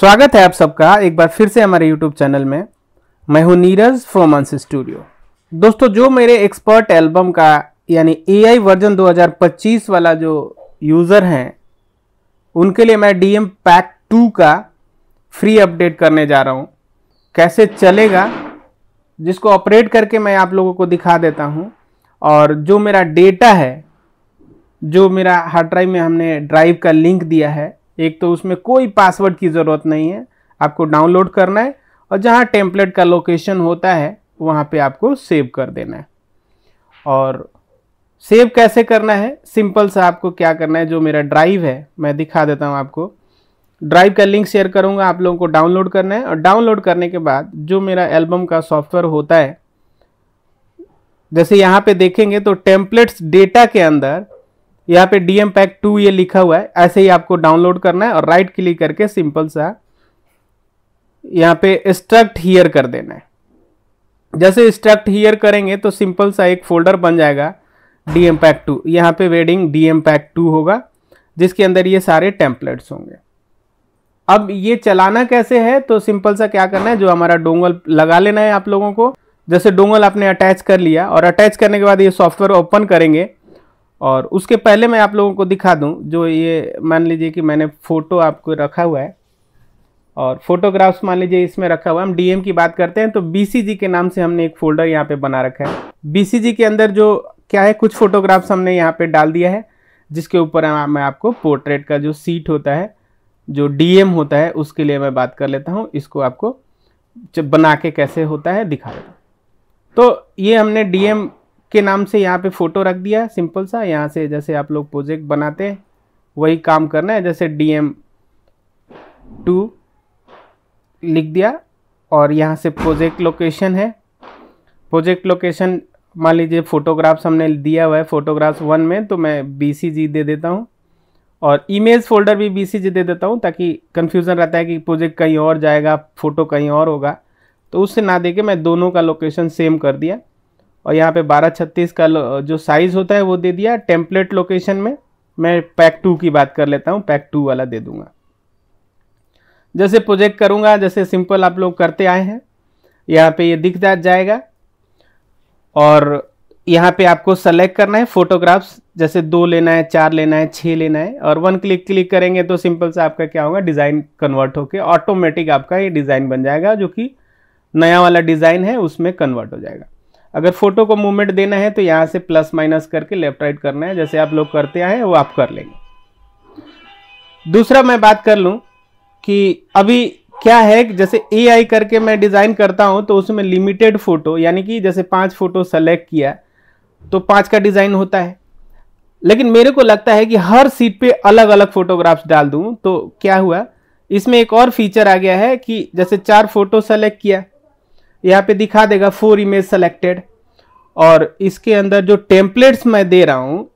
स्वागत है आप सबका एक बार फिर से हमारे YouTube चैनल में मैं हूं नीरज फोमांस स्टूडियो दोस्तों जो मेरे एक्सपर्ट एल्बम का यानी ए वर्जन 2025 वाला जो यूज़र हैं उनके लिए मैं डी एम पैक टू का फ्री अपडेट करने जा रहा हूँ कैसे चलेगा जिसको ऑपरेट करके मैं आप लोगों को दिखा देता हूँ और जो मेरा डेटा है जो मेरा हार्ड ड्राइव में हमने ड्राइव का लिंक दिया है एक तो उसमें कोई पासवर्ड की ज़रूरत नहीं है आपको डाउनलोड करना है और जहाँ टेम्पलेट का लोकेशन होता है वहाँ पे आपको सेव कर देना है और सेव कैसे करना है सिंपल सा आपको क्या करना है जो मेरा ड्राइव है मैं दिखा देता हूँ आपको ड्राइव का लिंक शेयर करूँगा आप लोगों को डाउनलोड करना है और डाउनलोड करने के बाद जो मेरा एल्बम का सॉफ्टवेयर होता है जैसे यहाँ पे देखेंगे तो टेम्पलेट्स डेटा के अंदर यहाँ पे डी एम पैक टू ये लिखा हुआ है ऐसे ही आपको डाउनलोड करना है और राइट क्लिक करके सिंपल सा यहाँ पे स्ट्रक्ट हीयर कर देना है जैसे स्ट्रक्ट हीयर करेंगे तो सिंपल सा एक फोल्डर बन जाएगा डी एम पैक टू यहाँ पे wedding D M pack two होगा जिसके अंदर ये सारे टेम्पलेट्स होंगे अब ये चलाना कैसे है तो सिंपल सा क्या करना है जो हमारा डोंगल लगा लेना है आप लोगों को जैसे डोंगल आपने अटैच कर लिया और अटैच करने के बाद ये सॉफ्टवेयर ओपन करेंगे और उसके पहले मैं आप लोगों को दिखा दूं जो ये मान लीजिए कि मैंने फ़ोटो आपको रखा हुआ है और फोटोग्राफ्स मान लीजिए इसमें रखा हुआ है हम डीएम की बात करते हैं तो बीसीजी के नाम से हमने एक फ़ोल्डर यहाँ पे बना रखा है बीसीजी के अंदर जो क्या है कुछ फ़ोटोग्राफ्स हमने यहाँ पर डाल दिया है जिसके ऊपर मैं आपको पोर्ट्रेट का जो सीट होता है जो डीएम होता है उसके लिए मैं बात कर लेता हूँ इसको आपको बना के कैसे होता है दिखा देता तो ये हमने डीएम के नाम से यहाँ पे फ़ोटो रख दिया सिंपल सा यहाँ से जैसे आप लोग प्रोजेक्ट बनाते हैं वही काम करना है जैसे डी एम टू लिख दिया और यहाँ से प्रोजेक्ट लोकेशन है प्रोजेक्ट लोकेशन मान लीजिए फ़ोटोग्राफ्स हमने दिया हुआ है फ़ोटोग्राफ्स वन में तो मैं बी सी जी दे देता हूँ और इमेज फोल्डर भी बी सी जी दे देता हूँ ताकि कन्फ्यूज़न रहता है कि प्रोजेक्ट कहीं और जाएगा फ़ोटो कहीं और होगा तो उससे ना दे के मैं दोनों का लोकेशन सेम कर दिया और यहाँ पे बारह छत्तीस का जो साइज़ होता है वो दे दिया टेम्पलेट लोकेशन में मैं पैक टू की बात कर लेता हूँ पैक टू वाला दे दूँगा जैसे प्रोजेक्ट करूँगा जैसे सिंपल आप लोग करते आए हैं यहाँ पे ये दिख जाएगा और यहाँ पे आपको सेलेक्ट करना है फोटोग्राफ्स जैसे दो लेना है चार लेना है छः लेना है और वन क्लिक क्लिक करेंगे तो सिंपल से आपका क्या होगा डिज़ाइन कन्वर्ट होकर ऑटोमेटिक आपका ये डिज़ाइन बन जाएगा जो कि नया वाला डिज़ाइन है उसमें कन्वर्ट हो जाएगा अगर फोटो को मूवमेंट देना है तो यहाँ से प्लस माइनस करके लेफ्ट राइट करना है जैसे आप लोग करते आए वो आप कर लेंगे दूसरा मैं बात कर लूँ कि अभी क्या है कि जैसे ए करके मैं डिज़ाइन करता हूँ तो उसमें लिमिटेड फ़ोटो यानी कि जैसे पाँच फ़ोटो सेलेक्ट किया तो पाँच का डिज़ाइन होता है लेकिन मेरे को लगता है कि हर सीट पे अलग अलग फ़ोटोग्राफ्स डाल दूँ तो क्या हुआ इसमें एक और फीचर आ गया है कि जैसे चार फ़ोटो सेलेक्ट किया यहाँ पे दिखा देगा फोर इमेज सेलेक्टेड और इसके अंदर जो टेम्पलेट्स मैं दे रहा हूँ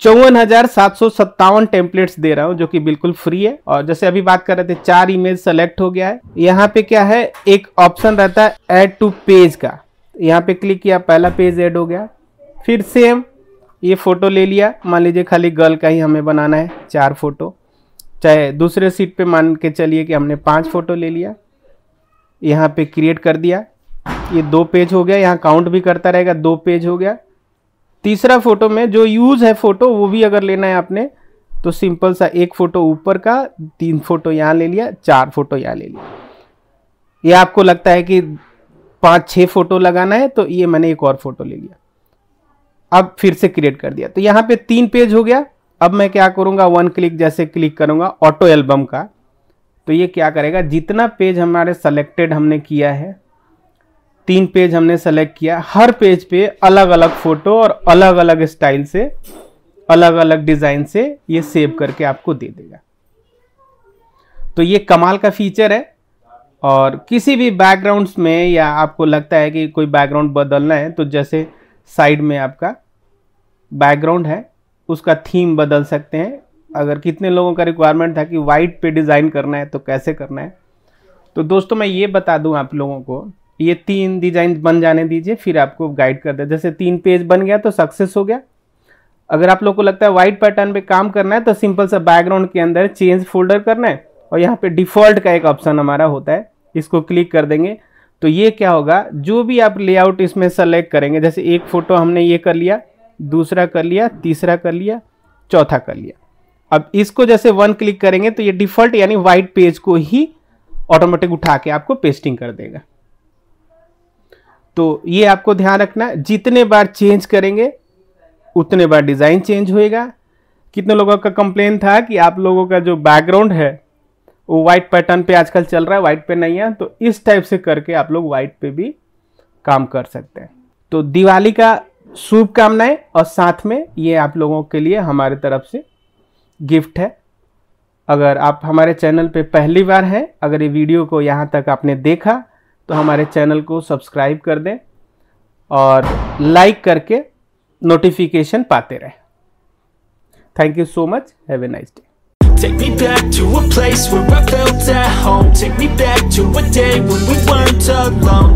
चौवन हज़ार सात सौ सत्तावन टेम्पलेट्स दे रहा हूँ जो कि बिल्कुल फ्री है और जैसे अभी बात कर रहे थे चार इमेज सेलेक्ट हो गया है यहाँ पे क्या है एक ऑप्शन रहता है एड टू पेज का यहाँ पे क्लिक किया पहला पेज एड हो गया फिर सेम ये फ़ोटो ले लिया मान लीजिए खाली गर्ल का ही हमें बनाना है चार फ़ोटो चाहे दूसरे सीट पे मान के चलिए कि हमने पांच फ़ोटो ले लिया यहाँ पे क्रिएट कर दिया ये दो पेज हो गया यहाँ काउंट भी करता रहेगा दो पेज हो गया तीसरा फोटो में जो यूज़ है फ़ोटो वो भी अगर लेना है आपने तो सिंपल सा एक फ़ोटो ऊपर का तीन फ़ोटो यहाँ ले लिया चार फ़ोटो यहाँ ले लिया ये आपको लगता है कि पाँच छः फ़ोटो लगाना है तो ये मैंने एक और फ़ोटो ले लिया अब फिर से क्रिएट कर दिया तो यहाँ पे तीन पेज हो गया अब मैं क्या करूँगा वन क्लिक जैसे क्लिक करूँगा ऑटो एल्बम का तो ये क्या करेगा जितना पेज हमारे सेलेक्टेड हमने किया है तीन पेज हमने सेलेक्ट किया हर पेज पे अलग अलग फोटो और अलग अलग स्टाइल से अलग अलग डिज़ाइन से ये सेव करके आपको दे देगा तो ये कमाल का फीचर है और किसी भी बैकग्राउंड्स में या आपको लगता है कि कोई बैकग्राउंड बदलना है तो जैसे साइड में आपका बैकग्राउंड है उसका थीम बदल सकते हैं अगर कितने लोगों का रिक्वायरमेंट था कि वाइट पे डिज़ाइन करना है तो कैसे करना है तो दोस्तों मैं ये बता दूं आप लोगों को ये तीन डिजाइन बन जाने दीजिए फिर आपको गाइड कर दे जैसे तीन पेज बन गया तो सक्सेस हो गया अगर आप लोग को लगता है वाइट पैटर्न पे काम करना है तो सिंपल सा बैकग्राउंड के अंदर चेंज फोल्डर करना है और यहाँ पे डिफ़ॉल्ट का एक ऑप्शन हमारा होता है इसको क्लिक कर देंगे तो ये क्या होगा जो भी आप लेआउट इसमें सेलेक्ट करेंगे जैसे एक फ़ोटो हमने ये कर लिया दूसरा कर लिया तीसरा कर लिया चौथा कर लिया अब इसको जैसे वन क्लिक करेंगे तो ये डिफ़ॉल्ट यानी वाइट पेज को ही ऑटोमेटिक उठा के आपको पेस्टिंग कर देगा तो ये आपको ध्यान रखना जितने बार चेंज करेंगे उतने बार डिज़ाइन चेंज होएगा कितने लोगों का कंप्लेन था कि आप लोगों का जो बैकग्राउंड है वो वाइट पैटर्न पे आजकल चल रहा है वाइट पे नहीं है तो इस टाइप से करके आप लोग वाइट पे भी काम कर सकते हैं तो दिवाली का शुभकामनाएं और साथ में ये आप लोगों के लिए हमारे तरफ से गिफ्ट है अगर आप हमारे चैनल पे पहली बार हैं अगर ये वीडियो को यहाँ तक आपने देखा तो हमारे चैनल को सब्सक्राइब कर दें और लाइक करके नोटिफिकेशन पाते रहें thank you so much have a nice day Take me back to a place where I felt at home Take me back to a day when we weren't alone